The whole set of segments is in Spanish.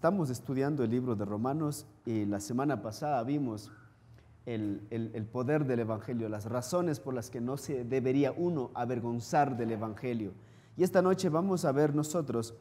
Estamos estudiando el libro de Romanos y la semana pasada vimos el, poder del Evangelio, las razones por las que no se debería uno avergonzar del Evangelio. Y esta noche vamos a ver nosotros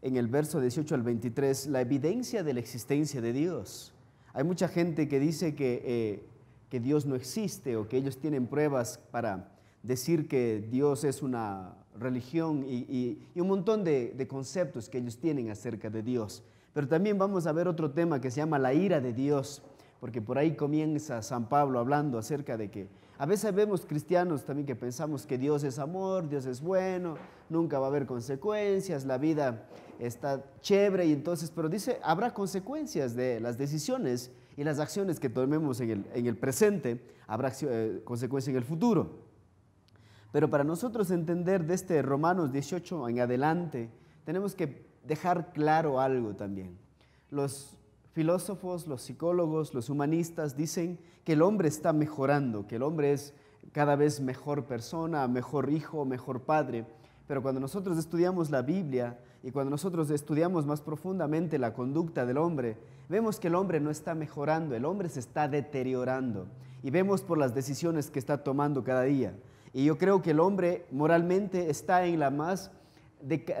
en el verso 18 al 23 la evidencia de la existencia de Dios. Hay mucha gente que dice eh, que, Dios no existe o que ellos tienen pruebas para decir que Dios es una religión y, un montón de conceptos que ellos tienen acerca de Dios. Pero también vamos a ver otro tema que se llama la ira de Dios, porque por ahí comienza San Pablo hablando acerca de que a veces vemos cristianos también que pensamos que Dios es amor, Dios es bueno, nunca va a haber consecuencias, la vida está chévere y entonces, pero dice, habrá consecuencias de las decisiones y las acciones que tomemos en el, presente, habrá eh, consecuencias en el futuro. Pero para nosotros entender de este Romanos 18 en adelante, tenemos que dejar claro algo también. Los filósofos, los psicólogos, los humanistas dicen que el hombre está mejorando, que el hombre es cada vez mejor persona, mejor hijo, mejor padre. Pero cuando nosotros estudiamos la Biblia y cuando nosotros estudiamos más profundamente la conducta del hombre, vemos que el hombre no está mejorando, el hombre se está deteriorando. Y vemos por las decisiones que está tomando cada día. Y yo creo que el hombre moralmente está en la más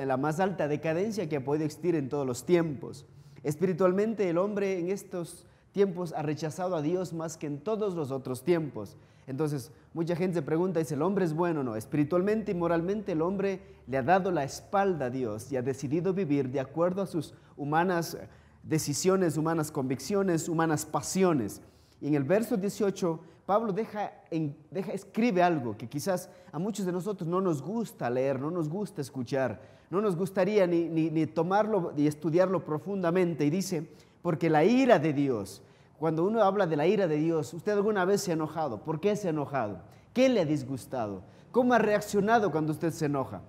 la más alta decadencia que ha podido existir en todos los tiempos. Espiritualmente el hombre en estos tiempos ha rechazado a Dios más que en todos los otros tiempos. Entonces, mucha gente se pregunta, ¿es el hombre es bueno o no? Espiritualmente y moralmente el hombre le ha dado la espalda a Dios y ha decidido vivir de acuerdo a sus humanas decisiones, humanas convicciones, humanas pasiones. Y en el verso 18, Pablo escribe algo que quizás a muchos de nosotros no nos gusta leer, no nos gusta escuchar, no nos gustaría ni, tomarlo ni tomarlo y estudiarlo profundamente. Y dice, porque la ira de Dios, cuando uno habla de la ira de Dios, ¿usted alguna vez se ha enojado? ¿Por qué se ha enojado? ¿Qué le ha disgustado? ¿Cómo ha reaccionado cuando usted se enoja?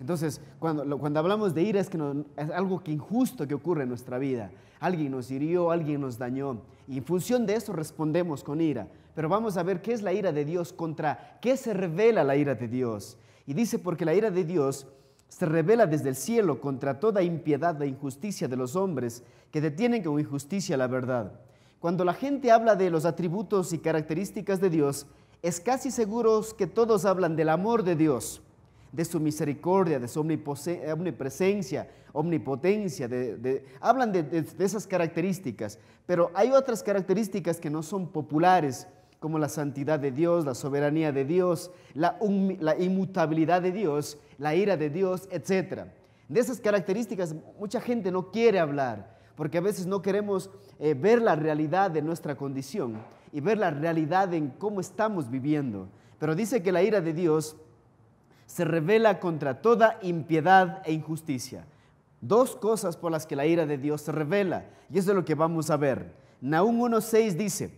Entonces, cuando, hablamos de ira es, que es algo que injusto que ocurre en nuestra vida alguien nos hirió, alguien nos dañó. Y en función de eso respondemos con ira. Pero vamos a ver qué es la ira de Dios contra, qué se revela la ira de Dios. Y dice, porque la ira de Dios se revela desde el cielo contra toda impiedad e injusticia de los hombres que detienen con injusticia la verdad. Cuando la gente habla de los atributos y características de Dios, es casi seguro que todos hablan del amor de Dios de su misericordia, de su omnipresencia, omnipotencia. hablan de, esas características, pero hay otras características que no son populares como la santidad de Dios, la soberanía de Dios, la, inmutabilidad de Dios, la ira de Dios, etc. De esas características mucha gente no quiere hablar, porque a veces no queremos eh, ver la realidad de nuestra condición y ver la realidad en cómo estamos viviendo. Pero dice que la ira de Dios se revela contra toda impiedad e injusticia. Dos cosas por las que la ira de Dios se revela, y eso es lo que vamos a ver. Nahum 1.6 dice,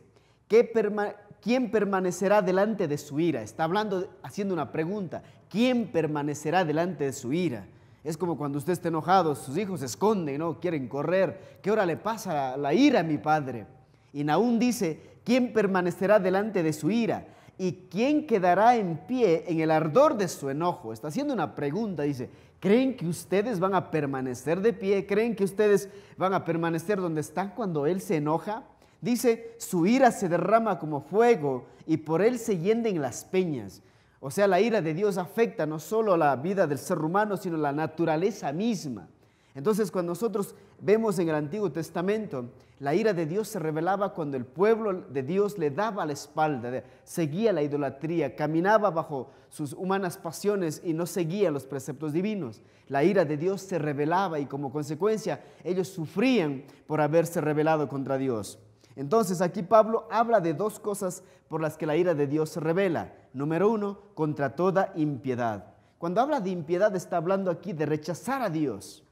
¿quién permanecerá delante de su ira? Está hablando, haciendo una pregunta. ¿Quién permanecerá delante de su ira? Es como cuando usted está enojado, sus hijos se esconden, no quieren correr. ¿Qué hora le pasa la ira a mi padre? Y Naúm dice, ¿quién permanecerá delante de su ira? ¿Y quién quedará en pie en el ardor de su enojo? Está haciendo una pregunta, dice, ¿creen que ustedes van a permanecer de pie? ¿Creen que ustedes van a permanecer donde están cuando Él se enoja? Dice, su ira se derrama como fuego y por Él se yenden las peñas. O sea, la ira de Dios afecta no solo la vida del ser humano, sino la naturaleza misma. Entonces, cuando nosotros vemos en el Antiguo Testamento, la ira de Dios se revelaba cuando el pueblo de Dios le daba la espalda, seguía la idolatría, caminaba bajo sus humanas pasiones y no seguía los preceptos divinos. La ira de Dios se revelaba y como consecuencia ellos sufrían por haberse revelado contra Dios. Entonces aquí Pablo habla de dos cosas por las que la ira de Dios se revela. Número uno, contra toda impiedad. Cuando habla de impiedad está hablando aquí de rechazar a Dios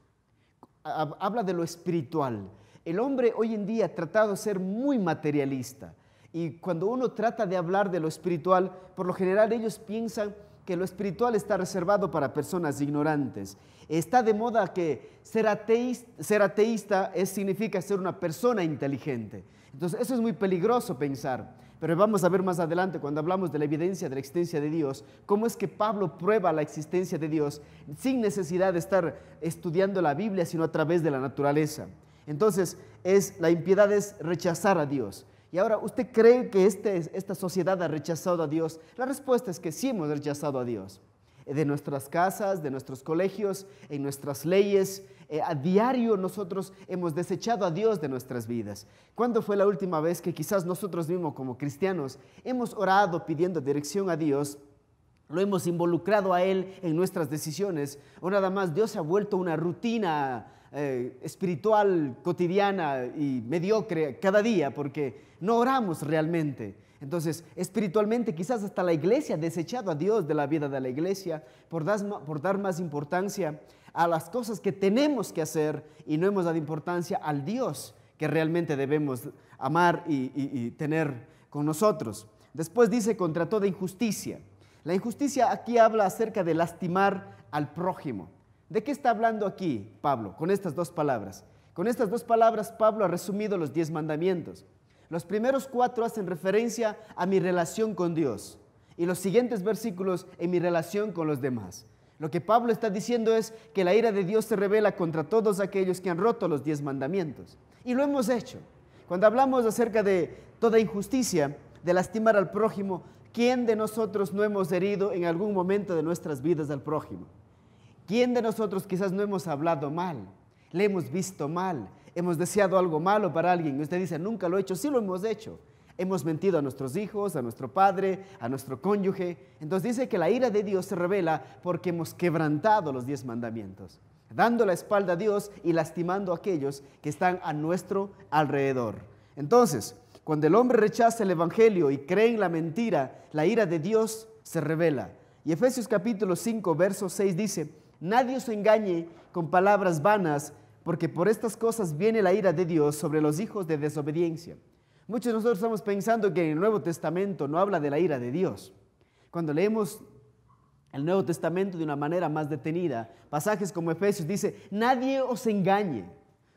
habla de lo espiritual. El hombre hoy en día ha tratado de ser muy materialista. Y cuando uno trata de hablar de lo espiritual, por lo general ellos piensan que lo espiritual está reservado para personas ignorantes. Está de moda que ser ateísta, significa ser una persona inteligente. Entonces eso es muy peligroso pensar. Pero vamos a ver más adelante, cuando hablamos de la evidencia de la existencia de Dios, cómo es que Pablo prueba la existencia de Dios sin necesidad de estar estudiando la Biblia, sino a través de la naturaleza. Entonces, es, la impiedad es rechazar a Dios. Y ahora, ¿usted cree que este esta sociedad ha rechazado a Dios? La respuesta es que sí hemos rechazado a Dios. Eh, de nuestras casas, de nuestros colegios, en nuestras leyes. Eh, a diario nosotros hemos desechado a Dios de nuestras vidas. ¿Cuándo fue la última vez que quizás nosotros mismos como cristianos hemos orado pidiendo dirección a Dios? Lo hemos involucrado a Él en nuestras decisiones. O nada más Dios se ha vuelto una rutina eh, espiritual, cotidiana y mediocre cada día porque no oramos realmente. Entonces, espiritualmente, quizás hasta la iglesia ha desechado a Dios de la vida de la iglesia por, dar más importancia a las cosas que tenemos que hacer y no hemos dado importancia al Dios que realmente debemos amar y tener con nosotros. Después dice contra toda injusticia. La injusticia aquí habla acerca de lastimar al prójimo. ¿De qué está hablando aquí Pablo con estas dos palabras? Con estas dos palabras Pablo ha resumido los diez mandamientos. Los primeros cuatro hacen referencia a mi relación con Dios y los siguientes versículos en mi relación con los demás. Lo que Pablo está diciendo es que la ira de Dios se revela contra todos aquellos que han roto los diez mandamientos. Y lo hemos hecho. Cuando hablamos acerca de toda injusticia, de lastimar al prójimo, ¿quién de nosotros no hemos herido en algún momento de nuestras vidas al prójimo? ¿Quién de nosotros quizás no hemos hablado mal? Le hemos visto mal, hemos deseado algo malo para alguien y usted dice, nunca lo he hecho, sí lo hemos hecho. Hemos mentido a nuestros hijos, a nuestro padre, a nuestro cónyuge. Entonces dice que la ira de Dios se revela porque hemos quebrantado los diez mandamientos, dando la espalda a Dios y lastimando a aquellos que están a nuestro alrededor. Entonces, cuando el hombre rechaza el Evangelio y cree en la mentira, la ira de Dios se revela. Y Efesios capítulo 5, verso 6 dice, nadie os engañe con palabras vanas porque por estas cosas viene la ira de Dios sobre los hijos de desobediencia. Muchos de nosotros estamos pensando que en el Nuevo Testamento no habla de la ira de Dios. Cuando leemos el Nuevo Testamento de una manera más detenida, pasajes como Efesios dice, nadie os engañe,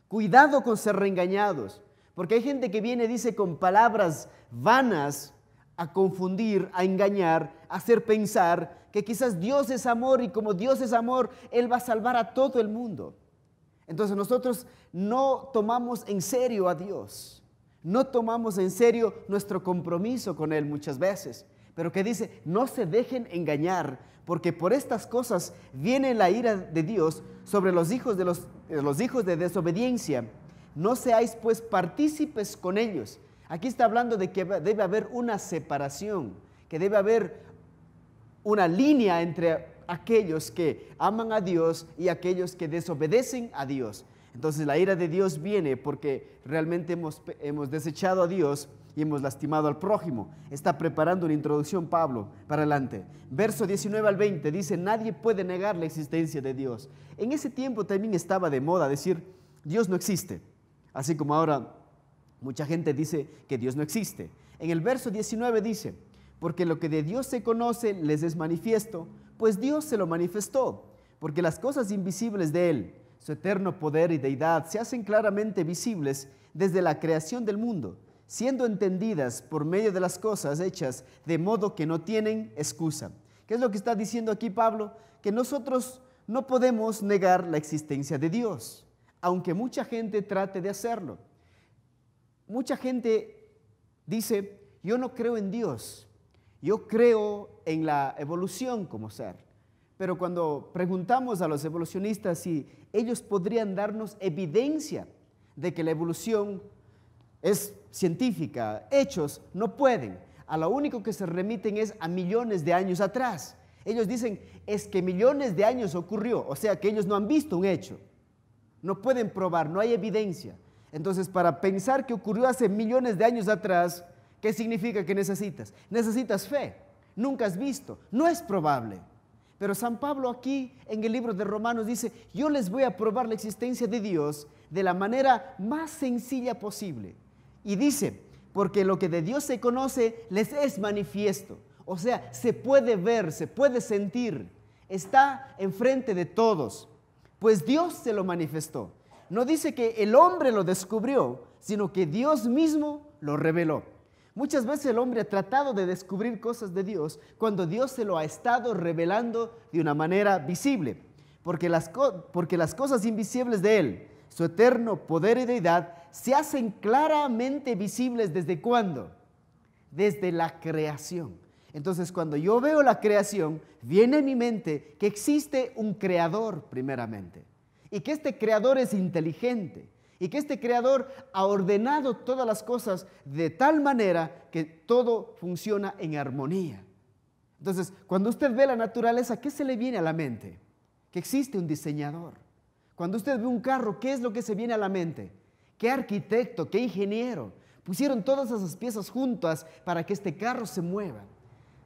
cuidado con ser reengañados, porque hay gente que viene, dice, con palabras vanas a confundir, a engañar, a hacer pensar que quizás Dios es amor y como Dios es amor, Él va a salvar a todo el mundo. Entonces nosotros no tomamos en serio a Dios, no tomamos en serio nuestro compromiso con Él muchas veces, pero que dice, no se dejen engañar, porque por estas cosas viene la ira de Dios sobre los hijos de, los, los hijos de desobediencia. No seáis pues partícipes con ellos. Aquí está hablando de que debe haber una separación, que debe haber una línea entre aquellos que aman a Dios y aquellos que desobedecen a Dios. Entonces la ira de Dios viene porque realmente hemos, desechado a Dios y hemos lastimado al prójimo. Está preparando una introducción Pablo para adelante. Verso 19 al 20 dice, nadie puede negar la existencia de Dios. En ese tiempo también estaba de moda decir, Dios no existe. Así como ahora mucha gente dice que Dios no existe. En el verso 19 dice, porque lo que de Dios se conoce les es manifiesto pues Dios se lo manifestó, porque las cosas invisibles de Él, su eterno poder y deidad, se hacen claramente visibles desde la creación del mundo, siendo entendidas por medio de las cosas hechas, de modo que no tienen excusa. ¿Qué es lo que está diciendo aquí Pablo? Que nosotros no podemos negar la existencia de Dios, aunque mucha gente trate de hacerlo. Mucha gente dice, yo no creo en Dios, yo creo en la evolución como ser, pero cuando preguntamos a los evolucionistas si ellos podrían darnos evidencia de que la evolución es científica, hechos, no pueden. A lo único que se remiten es a millones de años atrás. Ellos dicen, es que millones de años ocurrió, o sea que ellos no han visto un hecho. No pueden probar, no hay evidencia. Entonces, para pensar que ocurrió hace millones de años atrás, ¿Qué significa que necesitas? Necesitas fe. Nunca has visto. No es probable. Pero San Pablo aquí en el libro de Romanos dice, yo les voy a probar la existencia de Dios de la manera más sencilla posible. Y dice, porque lo que de Dios se conoce les es manifiesto. O sea, se puede ver, se puede sentir. Está enfrente de todos. Pues Dios se lo manifestó. No dice que el hombre lo descubrió, sino que Dios mismo lo reveló. Muchas veces el hombre ha tratado de descubrir cosas de Dios cuando Dios se lo ha estado revelando de una manera visible, porque las, porque las cosas invisibles de Él, su eterno poder y deidad, se hacen claramente visibles desde cuándo? Desde la creación. Entonces cuando yo veo la creación, viene en mi mente que existe un creador primeramente y que este creador es inteligente y que este creador ha ordenado todas las cosas de tal manera que todo funciona en armonía. Entonces, cuando usted ve la naturaleza, ¿qué se le viene a la mente? Que existe un diseñador. Cuando usted ve un carro, ¿qué es lo que se viene a la mente? ¿Qué arquitecto, qué ingeniero pusieron todas esas piezas juntas para que este carro se mueva?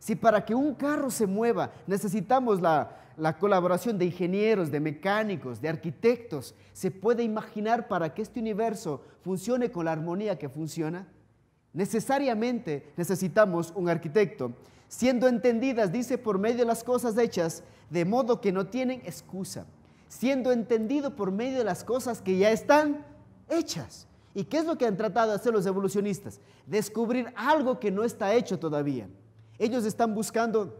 Si para que un carro se mueva necesitamos la, colaboración de ingenieros, de mecánicos, de arquitectos, ¿se puede imaginar para que este universo funcione con la armonía que funciona? Necesariamente necesitamos un arquitecto, siendo entendidas, dice, por medio de las cosas hechas, de modo que no tienen excusa, siendo entendido por medio de las cosas que ya están hechas. ¿Y qué es lo que han tratado de hacer los evolucionistas? Descubrir algo que no está hecho todavía. Ellos están buscando,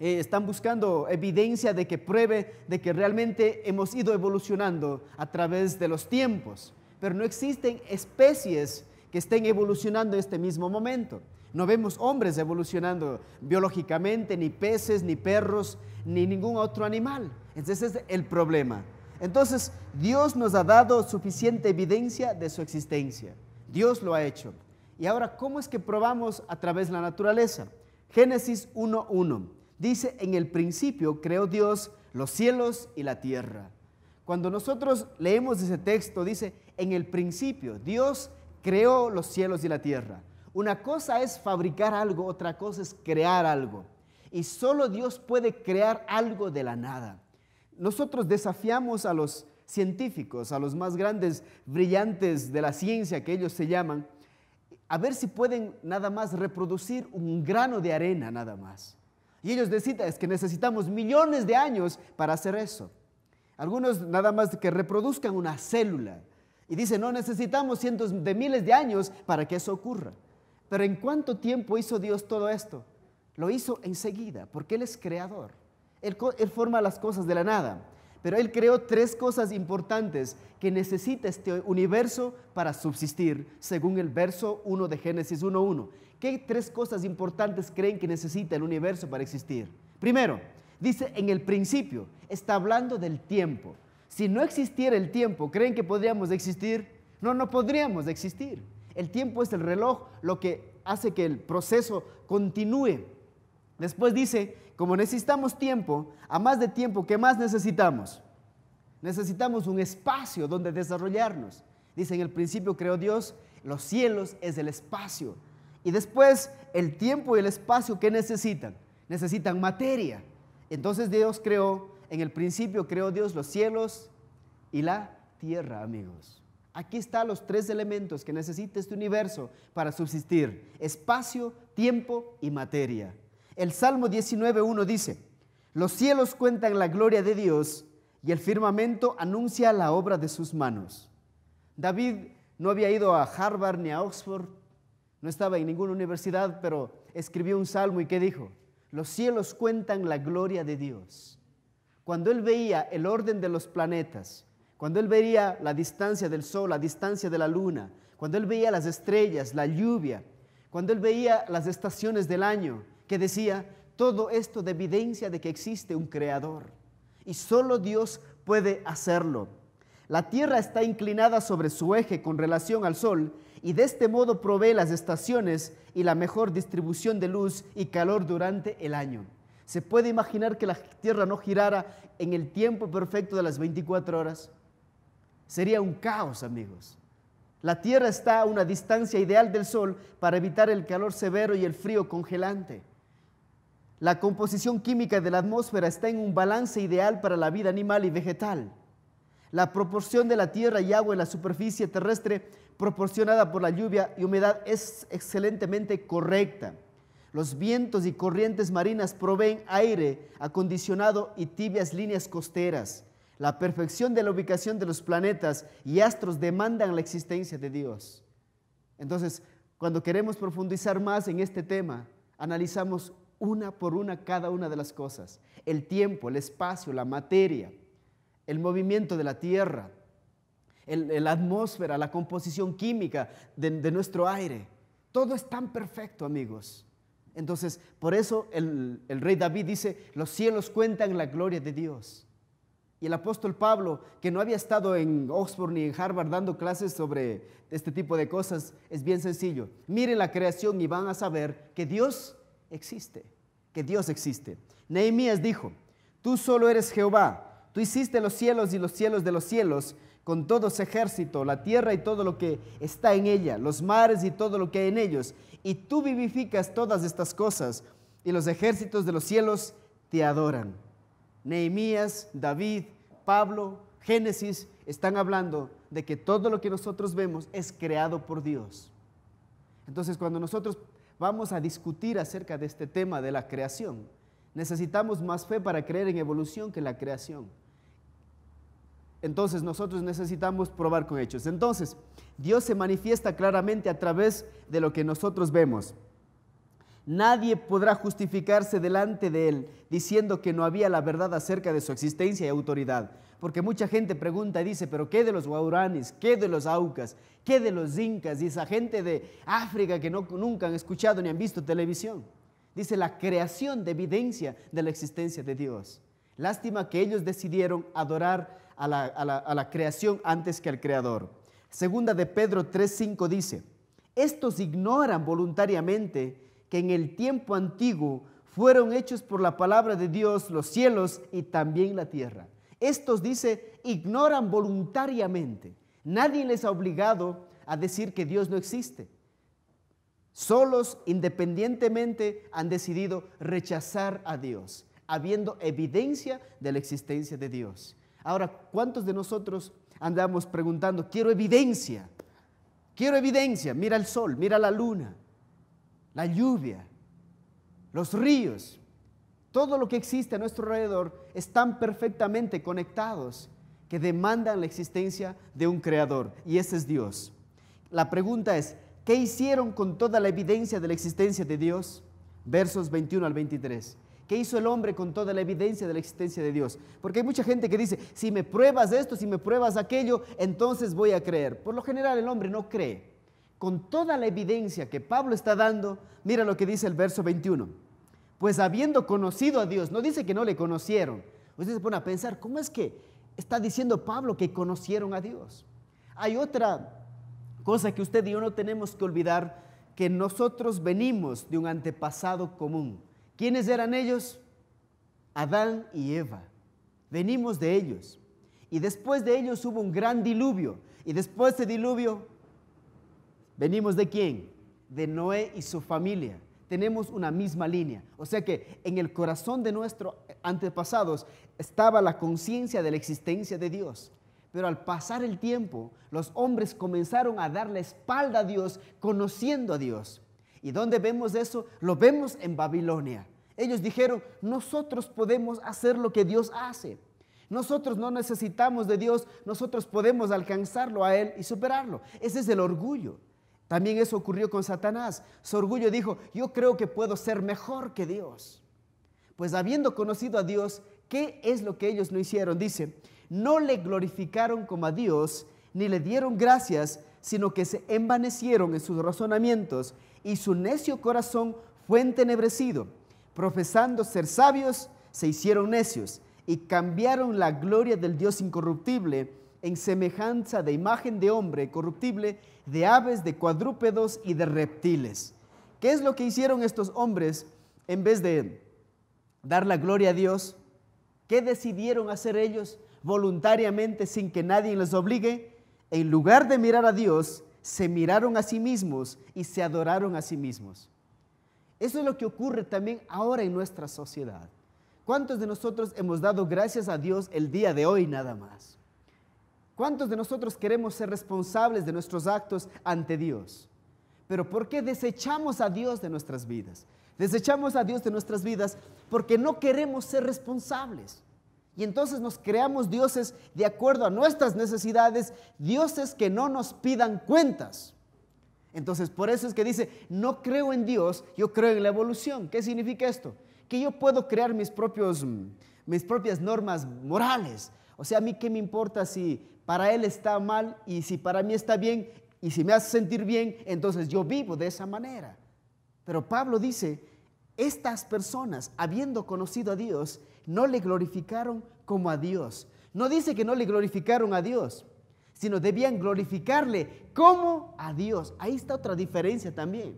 eh, están buscando evidencia de que pruebe de que realmente hemos ido evolucionando a través de los tiempos. Pero no existen especies que estén evolucionando en este mismo momento. No vemos hombres evolucionando biológicamente, ni peces, ni perros, ni ningún otro animal. Ese es el problema. Entonces, Dios nos ha dado suficiente evidencia de su existencia. Dios lo ha hecho. Y ahora, ¿cómo es que probamos a través de la naturaleza? Génesis 1.1 dice, en el principio creó Dios los cielos y la tierra. Cuando nosotros leemos ese texto, dice, en el principio Dios creó los cielos y la tierra. Una cosa es fabricar algo, otra cosa es crear algo. Y solo Dios puede crear algo de la nada. Nosotros desafiamos a los científicos, a los más grandes brillantes de la ciencia que ellos se llaman, a ver si pueden nada más reproducir un grano de arena nada más. Y ellos decitan es que necesitamos millones de años para hacer eso. Algunos nada más que reproduzcan una célula. Y dicen, no, necesitamos cientos de miles de años para que eso ocurra. Pero ¿en cuánto tiempo hizo Dios todo esto? Lo hizo enseguida, porque Él es creador. él forma las cosas de la nada pero él creó tres cosas importantes que necesita este universo para subsistir, según el verso 1 de Génesis 1.1. ¿Qué tres cosas importantes creen que necesita el universo para existir? Primero, dice en el principio, está hablando del tiempo. Si no existiera el tiempo, ¿creen que podríamos existir? No, no podríamos existir. El tiempo es el reloj, lo que hace que el proceso continúe. Después dice, como necesitamos tiempo, a más de tiempo, ¿qué más necesitamos? Necesitamos un espacio donde desarrollarnos. Dice, en el principio creó Dios, los cielos es el espacio. Y después, el tiempo y el espacio, ¿qué necesitan? Necesitan materia. Entonces Dios creó, en el principio creó Dios los cielos y la tierra, amigos. Aquí están los tres elementos que necesita este universo para subsistir. Espacio, tiempo y materia. El Salmo 19.1 dice, los cielos cuentan la gloria de Dios y el firmamento anuncia la obra de sus manos. David no había ido a Harvard ni a Oxford, no estaba en ninguna universidad, pero escribió un salmo y ¿qué dijo? Los cielos cuentan la gloria de Dios. Cuando él veía el orden de los planetas, cuando él veía la distancia del sol, la distancia de la luna, cuando él veía las estrellas, la lluvia, cuando él veía las estaciones del año, que decía, todo esto de evidencia de que existe un creador y solo Dios puede hacerlo. La Tierra está inclinada sobre su eje con relación al Sol y de este modo provee las estaciones y la mejor distribución de luz y calor durante el año. ¿Se puede imaginar que la Tierra no girara en el tiempo perfecto de las 24 horas? Sería un caos, amigos. La Tierra está a una distancia ideal del Sol para evitar el calor severo y el frío congelante. La composición química de la atmósfera está en un balance ideal para la vida animal y vegetal. La proporción de la tierra y agua en la superficie terrestre proporcionada por la lluvia y humedad es excelentemente correcta. Los vientos y corrientes marinas proveen aire acondicionado y tibias líneas costeras. La perfección de la ubicación de los planetas y astros demandan la existencia de Dios. Entonces, cuando queremos profundizar más en este tema, analizamos una por una cada una de las cosas, el tiempo, el espacio, la materia, el movimiento de la tierra, la atmósfera, la composición química de, nuestro aire. Todo es tan perfecto, amigos. Entonces, por eso el, el rey David dice, los cielos cuentan la gloria de Dios. Y el apóstol Pablo, que no había estado en Oxford ni en Harvard dando clases sobre este tipo de cosas, es bien sencillo. Miren la creación y van a saber que Dios existe que Dios existe. Nehemías dijo, tú solo eres Jehová, tú hiciste los cielos y los cielos de los cielos, con todo su ejército, la tierra y todo lo que está en ella, los mares y todo lo que hay en ellos, y tú vivificas todas estas cosas, y los ejércitos de los cielos te adoran. Nehemías, David, Pablo, Génesis están hablando de que todo lo que nosotros vemos es creado por Dios. Entonces, cuando nosotros vamos a discutir acerca de este tema de la creación. Necesitamos más fe para creer en evolución que la creación. Entonces nosotros necesitamos probar con hechos. Entonces, Dios se manifiesta claramente a través de lo que nosotros vemos. Nadie podrá justificarse delante de él diciendo que no había la verdad acerca de su existencia y autoridad. Porque mucha gente pregunta y dice, pero ¿qué de los guauranes? ¿Qué de los aucas? ¿Qué de los incas? Y esa gente de África que no, nunca han escuchado ni han visto televisión. Dice la creación de evidencia de la existencia de Dios. Lástima que ellos decidieron adorar a la, a la creación antes que al Creador. Segunda de Pedro 3.5 dice, estos ignoran voluntariamente que en el tiempo antiguo fueron hechos por la palabra de Dios los cielos y también la tierra. Estos, dice, ignoran voluntariamente. Nadie les ha obligado a decir que Dios no existe. Solos, independientemente, han decidido rechazar a Dios, habiendo evidencia de la existencia de Dios. Ahora, ¿cuántos de nosotros andamos preguntando, quiero evidencia? Quiero evidencia, mira el sol, mira la luna, la lluvia, los ríos, todo lo que existe a nuestro alrededor están perfectamente conectados que demandan la existencia de un creador y ese es Dios. La pregunta es, ¿qué hicieron con toda la evidencia de la existencia de Dios? Versos 21 al 23. ¿Qué hizo el hombre con toda la evidencia de la existencia de Dios? Porque hay mucha gente que dice, si me pruebas esto, si me pruebas aquello, entonces voy a creer. Por lo general el hombre no cree con toda la evidencia que Pablo está dando, mira lo que dice el verso 21. Pues habiendo conocido a Dios, no dice que no le conocieron. Usted se pone a pensar, ¿cómo es que está diciendo Pablo que conocieron a Dios? Hay otra cosa que usted y yo no tenemos que olvidar, que nosotros venimos de un antepasado común. ¿Quiénes eran ellos? Adán y Eva. Venimos de ellos. Y después de ellos hubo un gran diluvio. Y después de este diluvio Venimos de quién? De Noé y su familia. Tenemos una misma línea. O sea que en el corazón de nuestros antepasados estaba la conciencia de la existencia de Dios. Pero al pasar el tiempo, los hombres comenzaron a dar la espalda a Dios, conociendo a Dios. ¿Y dónde vemos eso? Lo vemos en Babilonia. Ellos dijeron, nosotros podemos hacer lo que Dios hace. Nosotros no necesitamos de Dios, nosotros podemos alcanzarlo a Él y superarlo. Ese es el orgullo. También eso ocurrió con Satanás. Su orgullo dijo, yo creo que puedo ser mejor que Dios. Pues habiendo conocido a Dios, ¿qué es lo que ellos no hicieron? Dice, no le glorificaron como a Dios, ni le dieron gracias, sino que se envanecieron en sus razonamientos, y su necio corazón fue entenebrecido. Profesando ser sabios, se hicieron necios, y cambiaron la gloria del Dios incorruptible en semejanza de imagen de hombre corruptible, de aves, de cuadrúpedos y de reptiles. ¿Qué es lo que hicieron estos hombres en vez de dar la gloria a Dios? ¿Qué decidieron hacer ellos voluntariamente sin que nadie les obligue? En lugar de mirar a Dios, se miraron a sí mismos y se adoraron a sí mismos. Eso es lo que ocurre también ahora en nuestra sociedad. ¿Cuántos de nosotros hemos dado gracias a Dios el día de hoy nada más? ¿Cuántos de nosotros queremos ser responsables de nuestros actos ante Dios? Pero ¿por qué desechamos a Dios de nuestras vidas? Desechamos a Dios de nuestras vidas porque no queremos ser responsables. Y entonces nos creamos dioses de acuerdo a nuestras necesidades, dioses que no nos pidan cuentas. Entonces por eso es que dice, no creo en Dios, yo creo en la evolución. ¿Qué significa esto? Que yo puedo crear mis, propios, mm, mis propias normas morales. O sea, a mí qué me importa si para él está mal y si para mí está bien y si me hace sentir bien, entonces yo vivo de esa manera. Pero Pablo dice, estas personas, habiendo conocido a Dios, no le glorificaron como a Dios. No dice que no le glorificaron a Dios, sino debían glorificarle como a Dios. Ahí está otra diferencia también.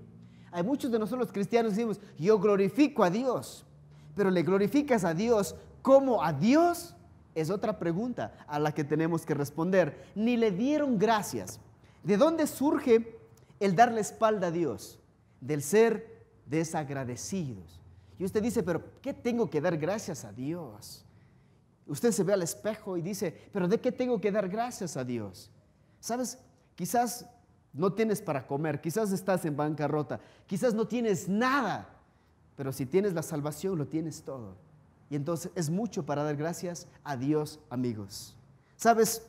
Hay muchos de nosotros cristianos que decimos, yo glorifico a Dios, pero le glorificas a Dios como a Dios es otra pregunta a la que tenemos que responder. Ni le dieron gracias. ¿De dónde surge el darle espalda a Dios? Del ser desagradecidos. Y usted dice, pero ¿qué tengo que dar gracias a Dios? Usted se ve al espejo y dice, pero ¿de qué tengo que dar gracias a Dios? Sabes, quizás no tienes para comer, quizás estás en bancarrota, quizás no tienes nada, pero si tienes la salvación, lo tienes todo. Y entonces es mucho para dar gracias a Dios, amigos. ¿Sabes?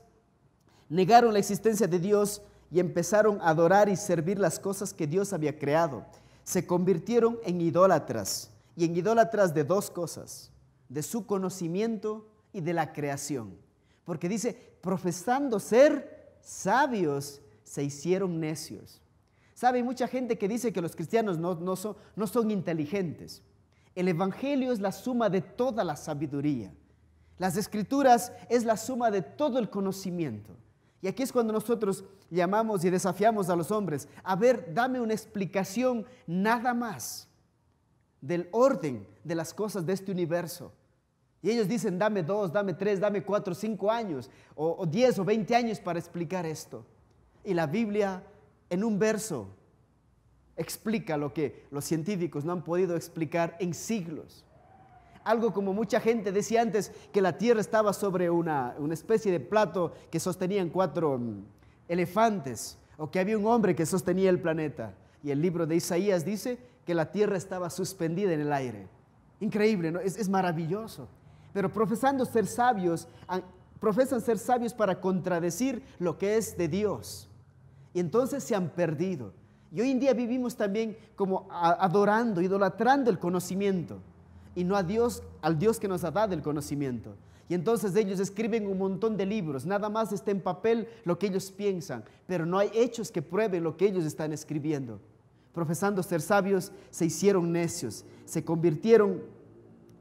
Negaron la existencia de Dios y empezaron a adorar y servir las cosas que Dios había creado. Se convirtieron en idólatras y en idólatras de dos cosas, de su conocimiento y de la creación. Porque dice, profesando ser sabios, se hicieron necios. ¿Sabe? Hay mucha gente que dice que los cristianos no, no, son, no son inteligentes. El Evangelio es la suma de toda la sabiduría. Las escrituras es la suma de todo el conocimiento. Y aquí es cuando nosotros llamamos y desafiamos a los hombres, a ver, dame una explicación nada más del orden de las cosas de este universo. Y ellos dicen, dame dos, dame tres, dame cuatro, cinco años, o, diez o veinte años para explicar esto. Y la Biblia, en un verso, explica lo que los científicos no han podido explicar en siglos. Algo como mucha gente decía antes que la Tierra estaba sobre una, especie de plato que sostenían cuatro mm, elefantes o que había un hombre que sostenía el planeta. Y el libro de Isaías dice que la Tierra estaba suspendida en el aire. Increíble, ¿no? Es, es maravilloso. Pero profesando ser sabios, profesan ser sabios para contradecir lo que es de Dios. Y entonces se han perdido y hoy en día vivimos también como adorando, idolatrando el conocimiento y no a Dios, al Dios que nos ha dado el conocimiento. Y entonces ellos escriben un montón de libros, nada más está en papel lo que ellos piensan, pero no hay hechos que prueben lo que ellos están escribiendo. Profesando ser sabios, se hicieron necios, se convirtieron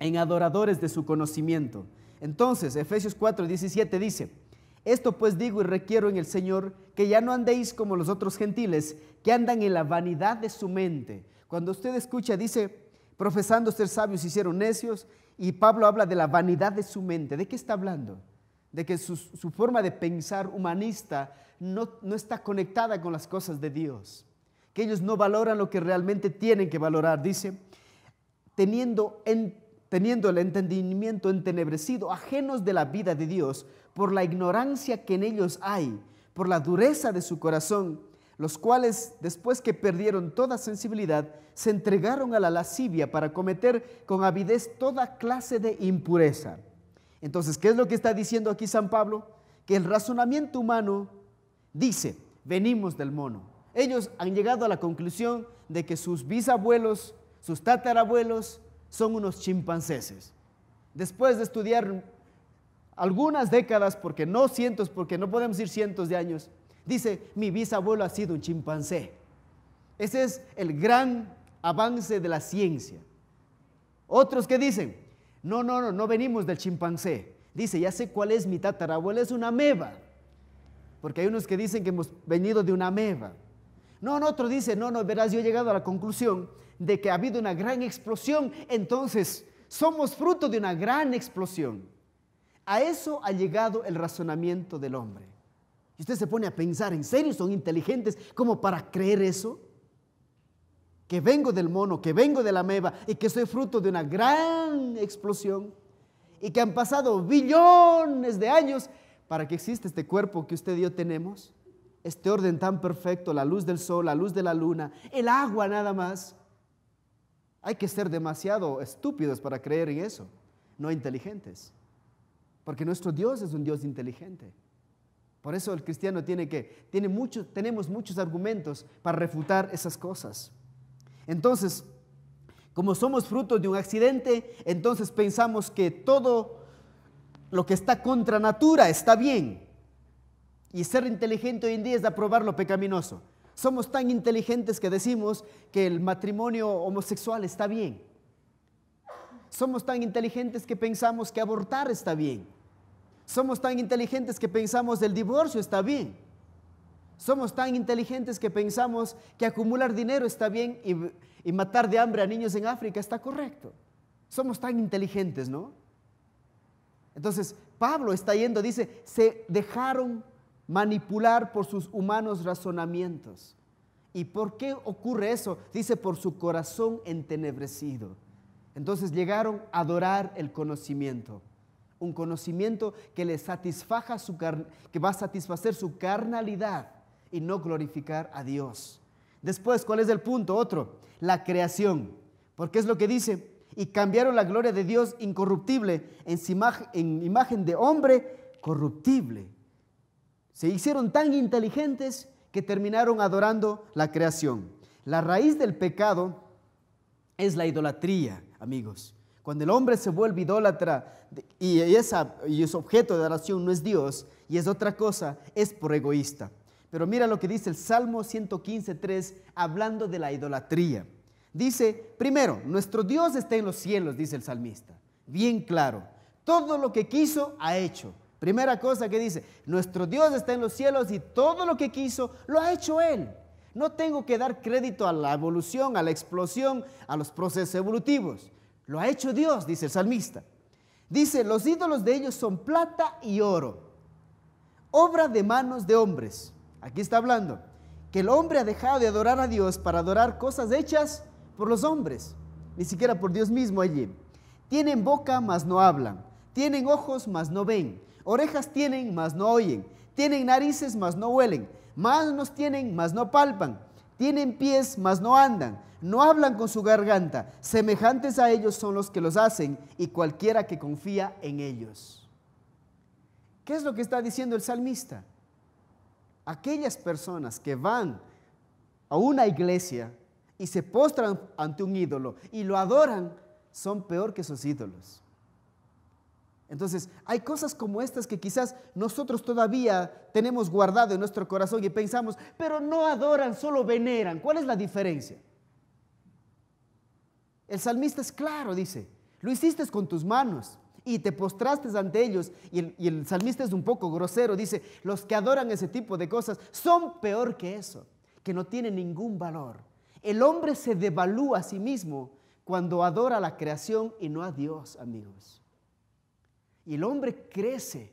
en adoradores de su conocimiento. Entonces, Efesios 4, 17 dice, esto pues digo y requiero en el Señor que ya no andéis como los otros gentiles, que andan en la vanidad de su mente. Cuando usted escucha, dice, profesando ser sabios, hicieron necios, y Pablo habla de la vanidad de su mente. ¿De qué está hablando? De que su, forma de pensar humanista no, no está conectada con las cosas de Dios, que ellos no valoran lo que realmente tienen que valorar. Dice, teniendo en teniendo el entendimiento entenebrecido, ajenos de la vida de Dios, por la ignorancia que en ellos hay, por la dureza de su corazón, los cuales, después que perdieron toda sensibilidad, se entregaron a la lascivia para cometer con avidez toda clase de impureza. Entonces, ¿qué es lo que está diciendo aquí San Pablo? Que el razonamiento humano dice, venimos del mono. Ellos han llegado a la conclusión de que sus bisabuelos, sus tatarabuelos, son unos chimpancéses, Después de estudiar algunas décadas, porque no cientos, porque no podemos ir cientos de años, dice, mi bisabuelo ha sido un chimpancé. Ese es el gran avance de la ciencia. Otros que dicen, no, no, no, no venimos del chimpancé. Dice, ya sé cuál es mi tatarabuelo, es una ameba. Porque hay unos que dicen que hemos venido de una ameba. No, no, otro dice, no, no, verás, yo he llegado a la conclusión de que ha habido una gran explosión, entonces somos fruto de una gran explosión. A eso ha llegado el razonamiento del hombre. Y usted se pone a pensar, ¿en serio son inteligentes como para creer eso? Que vengo del mono, que vengo de la meba y que soy fruto de una gran explosión y que han pasado billones de años para que exista este cuerpo que usted y yo tenemos este orden tan perfecto, la luz del sol, la luz de la luna, el agua nada más. Hay que ser demasiado estúpidos para creer en eso, no inteligentes. Porque nuestro Dios es un Dios inteligente. Por eso el cristiano tiene que, tiene tenemos muchos argumentos para refutar esas cosas. Entonces, como somos fruto de un accidente, entonces pensamos que todo lo que está contra natura está bien. Y ser inteligente hoy en día es aprobar lo pecaminoso. Somos tan inteligentes que decimos que el matrimonio homosexual está bien. Somos tan inteligentes que pensamos que abortar está bien. Somos tan inteligentes que pensamos que el divorcio está bien. Somos tan inteligentes que pensamos que acumular dinero está bien y, y matar de hambre a niños en África está correcto. Somos tan inteligentes, ¿no? Entonces, Pablo está yendo, dice, se dejaron manipular por sus humanos razonamientos. ¿Y por qué ocurre eso? Dice, por su corazón entenebrecido. Entonces llegaron a adorar el conocimiento. Un conocimiento que le satisfaja su que va a satisfacer su carnalidad y no glorificar a Dios. Después, ¿cuál es el punto? Otro, la creación. Porque es lo que dice, y cambiaron la gloria de Dios incorruptible en, imagen de hombre corruptible se hicieron tan inteligentes que terminaron adorando la creación. La raíz del pecado es la idolatría, amigos. Cuando el hombre se vuelve idólatra y, esa, y es objeto de adoración no es Dios y es otra cosa, es por egoísta. Pero mira lo que dice el Salmo 115.3 hablando de la idolatría. Dice, primero, nuestro Dios está en los cielos, dice el salmista. Bien claro, todo lo que quiso ha hecho. Primera cosa que dice, nuestro Dios está en los cielos y todo lo que quiso lo ha hecho Él. No tengo que dar crédito a la evolución, a la explosión, a los procesos evolutivos. Lo ha hecho Dios, dice el salmista. Dice, los ídolos de ellos son plata y oro, obra de manos de hombres. Aquí está hablando, que el hombre ha dejado de adorar a Dios para adorar cosas hechas por los hombres, ni siquiera por Dios mismo allí. Tienen boca, mas no hablan. Tienen ojos, mas no ven Orejas tienen, mas no oyen. Tienen narices, mas no huelen. Manos tienen, mas no palpan. Tienen pies, mas no andan. No hablan con su garganta. Semejantes a ellos son los que los hacen y cualquiera que confía en ellos. ¿Qué es lo que está diciendo el salmista? Aquellas personas que van a una iglesia y se postran ante un ídolo y lo adoran son peor que sus ídolos. Entonces, hay cosas como estas que quizás nosotros todavía tenemos guardado en nuestro corazón y pensamos, pero no adoran, solo veneran. ¿Cuál es la diferencia? El salmista es claro, dice, lo hiciste con tus manos y te postraste ante ellos. Y el, salmista es un poco grosero, dice, los que adoran ese tipo de cosas son peor que eso, que no tienen ningún valor. El hombre se devalúa a sí mismo cuando adora a la creación y no a Dios, amigos. Y el hombre crece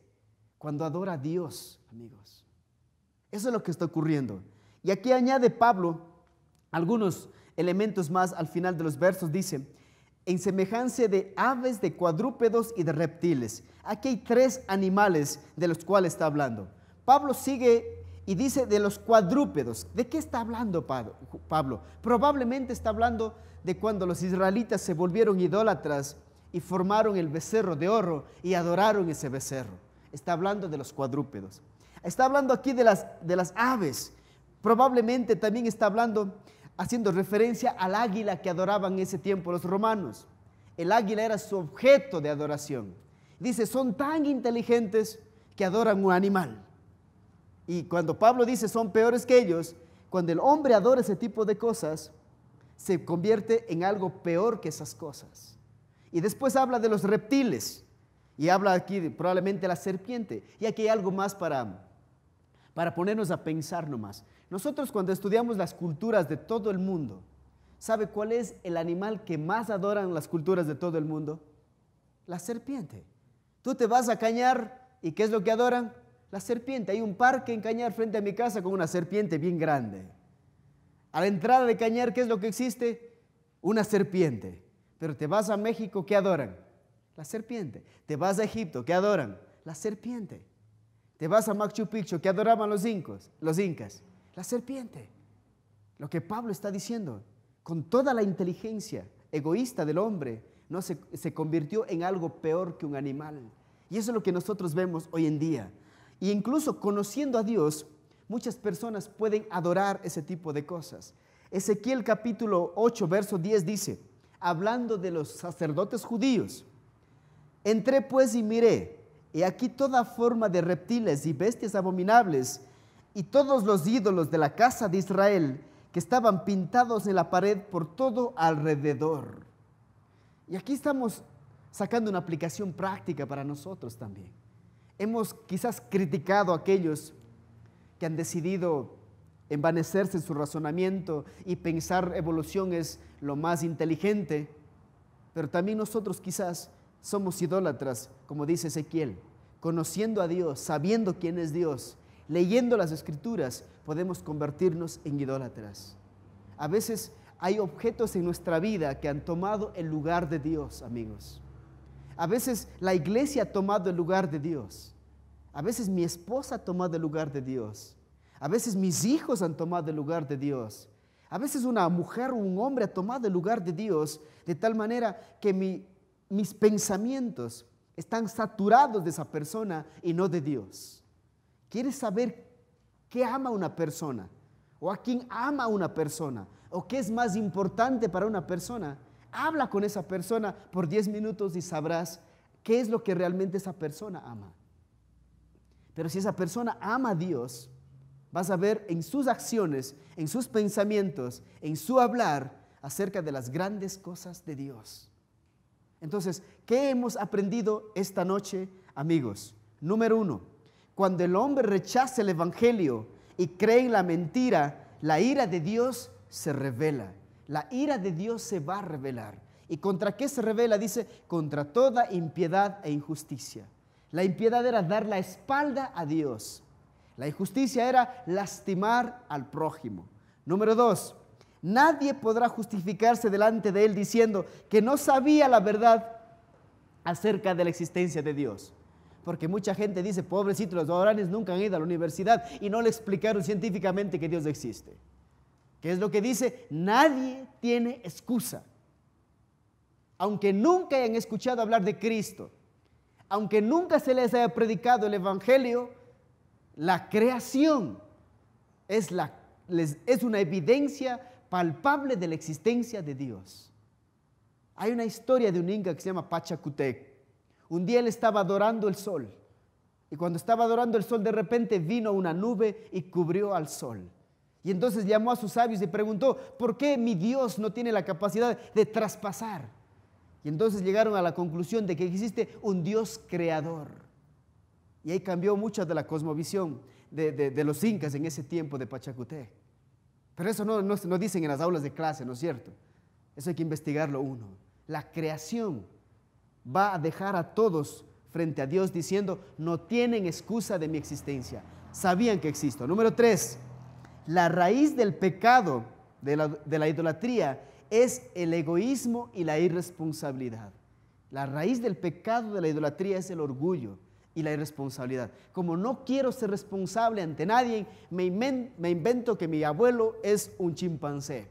cuando adora a Dios, amigos. Eso es lo que está ocurriendo. Y aquí añade Pablo algunos elementos más al final de los versos. Dice, en semejanza de aves, de cuadrúpedos y de reptiles. Aquí hay tres animales de los cuales está hablando. Pablo sigue y dice de los cuadrúpedos. ¿De qué está hablando Pablo? Probablemente está hablando de cuando los israelitas se volvieron idólatras y formaron el becerro de oro y adoraron ese becerro. Está hablando de los cuadrúpedos. Está hablando aquí de las, de las aves. Probablemente también está hablando, haciendo referencia al águila que adoraban en ese tiempo los romanos. El águila era su objeto de adoración. Dice, son tan inteligentes que adoran un animal. Y cuando Pablo dice, son peores que ellos, cuando el hombre adora ese tipo de cosas, se convierte en algo peor que esas cosas. Y después habla de los reptiles. Y habla aquí probablemente de la serpiente. Y aquí hay algo más para, para ponernos a pensar nomás. Nosotros cuando estudiamos las culturas de todo el mundo, ¿sabe cuál es el animal que más adoran las culturas de todo el mundo? La serpiente. Tú te vas a Cañar y ¿qué es lo que adoran? La serpiente. Hay un parque en Cañar frente a mi casa con una serpiente bien grande. A la entrada de Cañar, ¿qué es lo que existe? Una serpiente. Pero te vas a México, ¿qué adoran? La serpiente. Te vas a Egipto, ¿qué adoran? La serpiente. Te vas a Machu Picchu, ¿qué adoraban los incas? Los incas. La serpiente. Lo que Pablo está diciendo, con toda la inteligencia egoísta del hombre, no se, se convirtió en algo peor que un animal. Y eso es lo que nosotros vemos hoy en día. Y incluso conociendo a Dios, muchas personas pueden adorar ese tipo de cosas. Ezequiel capítulo 8, verso 10 dice, hablando de los sacerdotes judíos. Entré pues y miré, y aquí toda forma de reptiles y bestias abominables, y todos los ídolos de la casa de Israel que estaban pintados en la pared por todo alrededor. Y aquí estamos sacando una aplicación práctica para nosotros también. Hemos quizás criticado a aquellos que han decidido envanecerse en su razonamiento y pensar evolución es lo más inteligente. Pero también nosotros quizás somos idólatras, como dice Ezequiel, conociendo a Dios, sabiendo quién es Dios, leyendo las escrituras, podemos convertirnos en idólatras. A veces hay objetos en nuestra vida que han tomado el lugar de Dios, amigos. A veces la iglesia ha tomado el lugar de Dios. A veces mi esposa ha tomado el lugar de Dios. A veces mis hijos han tomado el lugar de Dios. A veces una mujer o un hombre ha tomado el lugar de Dios de tal manera que mis pensamientos están saturados de esa persona y no de Dios. ¿Quieres saber qué ama una persona? ¿O a quién ama una persona? ¿O qué es más importante para una persona? Habla con esa persona por 10 minutos y sabrás qué es lo que realmente esa persona ama. Pero si esa persona ama a Dios, vas a ver en sus acciones, en sus pensamientos, en su hablar acerca de las grandes cosas de Dios. Entonces, ¿qué hemos aprendido esta noche, amigos? Número uno, cuando el hombre rechaza el Evangelio y cree en la mentira, la ira de Dios se revela. La ira de Dios se va a revelar. ¿Y contra qué se revela? Dice, contra toda impiedad e injusticia. La impiedad era dar la espalda a Dios. La injusticia era lastimar al prójimo. Número dos, nadie podrá justificarse delante de él diciendo que no sabía la verdad acerca de la existencia de Dios. Porque mucha gente dice, pobrecito, los adoranes nunca han ido a la universidad y no le explicaron científicamente que Dios existe. ¿Qué es lo que dice? Nadie tiene excusa. Aunque nunca hayan escuchado hablar de Cristo, aunque nunca se les haya predicado el Evangelio, la creación es, una evidencia palpable de la existencia de Dios. Hay una historia de un inca que se llama Pachacutec. Un día él estaba adorando el sol. Y cuando estaba adorando el sol, de repente vino una nube y cubrió al sol. Y entonces llamó a sus sabios y preguntó, ¿por qué mi Dios no tiene la capacidad de traspasar? Y entonces llegaron a la conclusión de que existe un Dios creador. Y ahí cambió mucho de la cosmovisión de, los incas en ese tiempo de Pachacuté. Pero eso no, dicen en las aulas de clase, ¿no es cierto? Eso hay que investigarlo uno. La creación va a dejar a todos frente a Dios diciendo, no tienen excusa de mi existencia. Sabían que existo. Número tres, la raíz del pecado, de la, idolatría, es el egoísmo y la irresponsabilidad. La raíz del pecado de la idolatría es el orgullo, y la irresponsabilidad. Como no quiero ser responsable ante nadie, me, invento que mi abuelo es un chimpancé.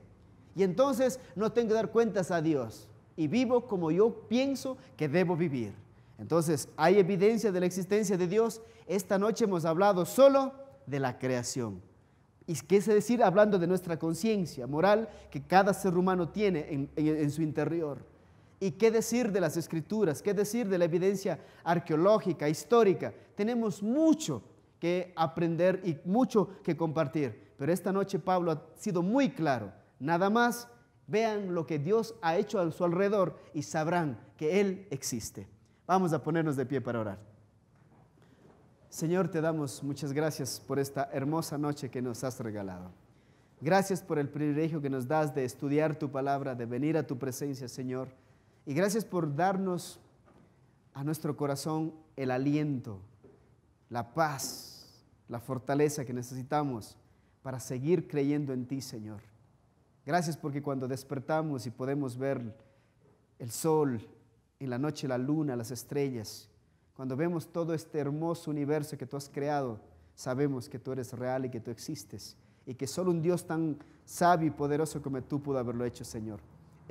Y entonces no tengo que dar cuentas a Dios y vivo como yo pienso que debo vivir. Entonces, hay evidencia de la existencia de Dios. Esta noche hemos hablado solo de la creación. ¿Y qué es decir? Hablando de nuestra conciencia moral que cada ser humano tiene en su interior. ¿Y qué decir de las escrituras? ¿Qué decir de la evidencia arqueológica, histórica? Tenemos mucho que aprender y mucho que compartir. Pero esta noche Pablo ha sido muy claro. Nada más vean lo que Dios ha hecho a su alrededor y sabrán que Él existe. Vamos a ponernos de pie para orar. Señor, te damos muchas gracias por esta hermosa noche que nos has regalado. Gracias por el privilegio que nos das de estudiar tu palabra, de venir a tu presencia, Señor y gracias por darnos a nuestro corazón el aliento, la paz, la fortaleza que necesitamos para seguir creyendo en ti, Señor. Gracias porque cuando despertamos y podemos ver el sol, en la noche la luna, las estrellas, cuando vemos todo este hermoso universo que tú has creado, sabemos que tú eres real y que tú existes y que solo un Dios tan sabio y poderoso como tú pudo haberlo hecho, Señor.